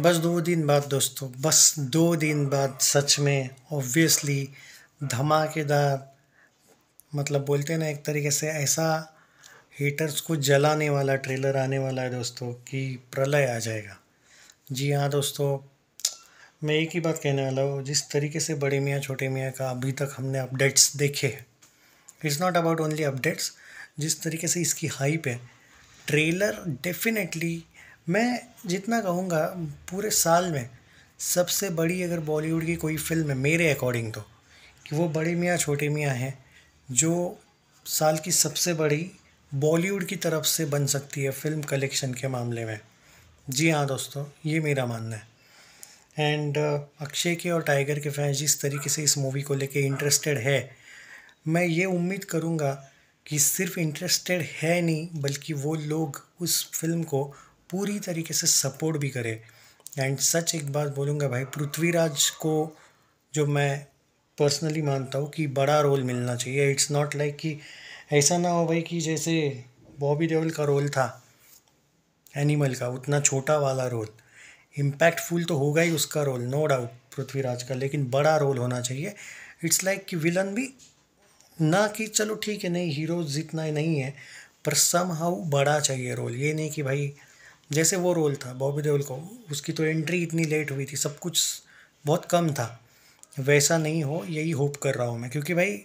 बस दो दिन बाद दोस्तों बस दो दिन बाद सच में ऑब्वियसली धमाकेदार मतलब बोलते हैं ना एक तरीके से ऐसा हीटर्स को जलाने वाला ट्रेलर आने वाला है दोस्तों कि प्रलय आ जाएगा जी हाँ दोस्तों मैं एक ही बात कहने वाला हूँ जिस तरीके से बड़े मियाँ छोटे मियाँ का अभी तक हमने अपडेट्स देखे हैं it's not about only updates जिस तरीके से इसकी हाइप है ट्रेलर डेफिनेटली मैं जितना कहूँगा पूरे साल में सबसे बड़ी अगर बॉलीवुड की कोई फ़िल्म है मेरे अकॉर्डिंग तो कि वो बड़े मियाँ छोटे मियाँ हैं जो साल की सबसे बड़ी बॉलीवुड की तरफ से बन सकती है फिल्म कलेक्शन के मामले में जी हाँ दोस्तों ये मेरा मानना है एंड uh, अक्षय के और टाइगर के फैंस जिस तरीके से इस मूवी को लेके इंटरेस्टेड है मैं ये उम्मीद करूँगा कि सिर्फ इंटरेस्टेड है नहीं बल्कि वो लोग उस फिल्म को पूरी तरीके से सपोर्ट भी करे एंड सच एक बात बोलूँगा भाई पृथ्वीराज को जो मैं पर्सनली मानता हूँ कि बड़ा रोल मिलना चाहिए इट्स नॉट लाइक कि ऐसा ना हो भाई कि जैसे बॉबी देवल का रोल था एनिमल का उतना छोटा वाला रोल इम्पैक्टफुल तो होगा ही उसका रोल नो डाउट पृथ्वीराज का लेकिन बड़ा रोल होना चाहिए इट्स लाइक like कि विलन भी ना कि चलो ठीक है नहीं हीरो जितना नहीं है पर सम हाउ बड़ा चाहिए रोल ये नहीं कि भाई जैसे वो रोल था बॉबी देओल को उसकी तो एंट्री इतनी लेट हुई थी सब कुछ बहुत कम था वैसा नहीं हो यही होप कर रहा हूँ मैं क्योंकि भाई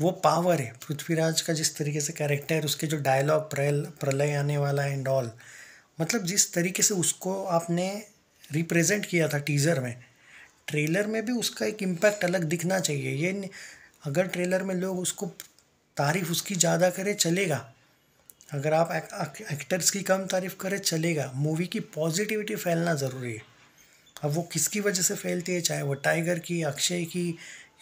वो पावर है पृथ्वीराज का जिस तरीके से कैरेक्टर उसके जो डायलॉग प्रल प्रलय आने वाला है एंड ऑल मतलब जिस तरीके से उसको आपने रिप्रेजेंट किया था टीज़र में ट्रेलर में भी उसका एक इम्पैक्ट अलग दिखना चाहिए ये अगर ट्रेलर में लोग उसको तारीफ उसकी ज़्यादा करे चलेगा अगर आप एक्टर्स की कम तारीफ करें चलेगा मूवी की पॉजिटिविटी फैलना ज़रूरी है अब वो किसकी वजह से फैलती है चाहे वो टाइगर की अक्षय की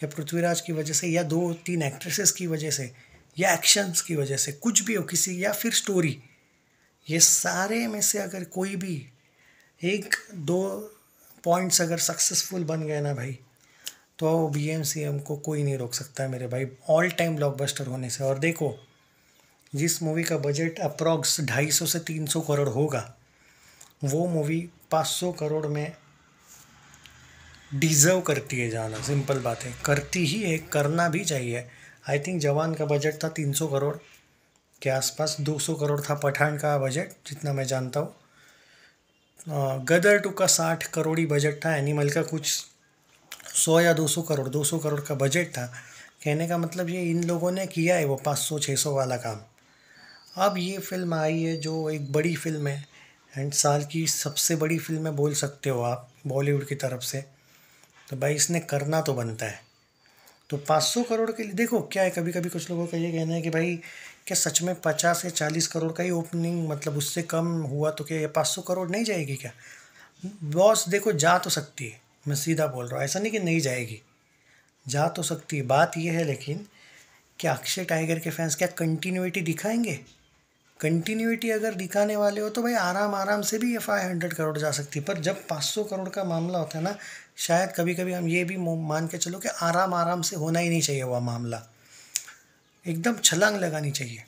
या पृथ्वीराज की वजह से या दो तीन एक्ट्रेसेस की वजह से या एक्शंस की वजह से कुछ भी हो किसी या फिर स्टोरी ये सारे में से अगर कोई भी एक दो पॉइंट्स अगर सक्सेसफुल बन गए ना भाई तो बी एम सी एम को कोई नहीं रोक सकता मेरे भाई ऑल टाइम ब्लॉकबस्टर होने से और देखो जिस मूवी का बजट अप्रॉक्स ढाई सौ से तीन सौ करोड़ होगा वो मूवी पाँच सौ करोड़ में डिज़र्व करती है जाना सिंपल बात है करती ही है करना भी चाहिए आई थिंक जवान का बजट था तीन सौ करोड़ के आसपास दो सौ करोड़ था पठान का बजट जितना मैं जानता हूँ गदर टू का साठ करोड़ ही बजट था एनिमल का कुछ सौ या दो सौ करोड़ दो सौ करोड़ का बजट था कहने का मतलब ये इन लोगों ने किया है वो पाँच सौ छः सौ वाला काम अब ये फ़िल्म आई है जो एक बड़ी फ़िल्म है एंड साल की सबसे बड़ी फिल्म है बोल सकते हो आप बॉलीवुड की तरफ से तो भाई इसने करना तो बनता है तो 500 करोड़ के लिए देखो क्या है कभी कभी कुछ लोगों का ये कहना है कि भाई क्या सच में 50 या 40 करोड़ का ही ओपनिंग मतलब उससे कम हुआ तो क्या ये 500 करोड़ नहीं जाएगी क्या बॉस देखो जा तो सकती है मैं सीधा बोल रहा हूँ ऐसा नहीं कि नहीं जाएगी जा तो सकती है बात यह है लेकिन क्या अक्षय टाइगर के फैंस क्या कंटिन्यूटी दिखाएंगे कंटिन्यूटी अगर दिखाने वाले हो तो भाई आराम आराम से भी ये फाइव हंड्रेड करोड़ जा सकती है पर जब पाँच सौ करोड़ का मामला होता है ना शायद कभी कभी हम ये भी मान के चलो कि आराम आराम से होना ही नहीं चाहिए वह मामला एकदम छलांग लगानी चाहिए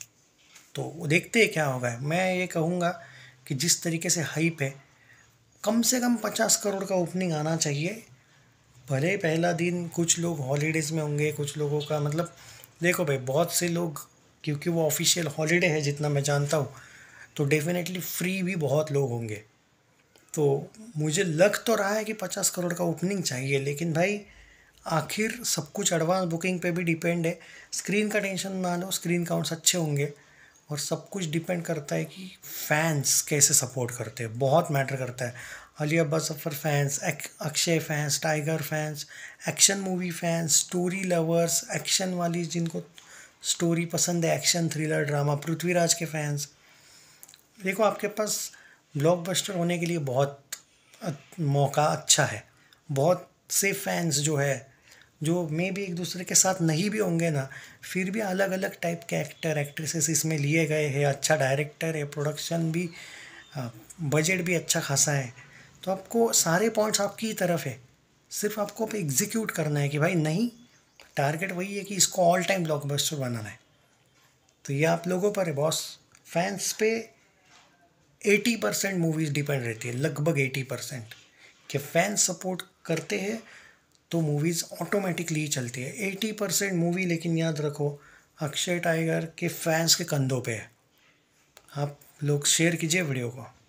तो देखते हैं क्या होगा मैं ये कहूँगा कि जिस तरीके से हाइप है कम से कम पचास करोड़ का ओपनिंग आना चाहिए भले पहला दिन कुछ लोग हॉलीडेज़ में होंगे कुछ लोगों का मतलब देखो भाई बहुत से लोग क्योंकि वो ऑफिशियल हॉलीडे है जितना मैं जानता हूँ तो डेफिनेटली फ्री भी बहुत लोग होंगे तो मुझे लग तो रहा है कि पचास करोड़ का ओपनिंग चाहिए लेकिन भाई आखिर सब कुछ एडवांस बुकिंग पे भी डिपेंड है स्क्रीन का टेंशन ना लो स्क्रीन काउंट्स अच्छे होंगे और सब कुछ डिपेंड करता है कि फैंस कैसे सपोर्ट करते हैं बहुत मैटर करता है Ali Abbas Zafar fans Akshay fans Tiger fans action movie fans story lovers action वाली जिनको स्टोरी पसंद है एक्शन थ्रिलर ड्रामा पृथ्वीराज के फैंस देखो आपके पास ब्लॉकबस्टर होने के लिए बहुत मौका अच्छा है बहुत से फैंस जो है जो मे भी एक दूसरे के साथ नहीं भी होंगे ना फिर भी अलग अलग टाइप के एक्टर एक्ट्रेसेस इसमें लिए गए हैं अच्छा डायरेक्टर है प्रोडक्शन भी बजट भी अच्छा खासा है तो आपको सारे पॉइंट्स आपकी तरफ है सिर्फ आपको एग्जीक्यूट करना है कि भाई नहीं टारगेट वही है कि इसको ऑल टाइम ब्लॉकबस्टर बनाना है तो ये आप लोगों पर है बॉस फैंस पे एटी परसेंट मूवीज़ डिपेंड रहती है लगभग एटी परसेंट कि फैंस सपोर्ट करते हैं तो मूवीज़ ऑटोमेटिकली चलती है एटी परसेंट मूवी लेकिन याद रखो अक्षय टाइगर के फैंस के कंधों पे है आप लोग शेयर कीजिए वीडियो को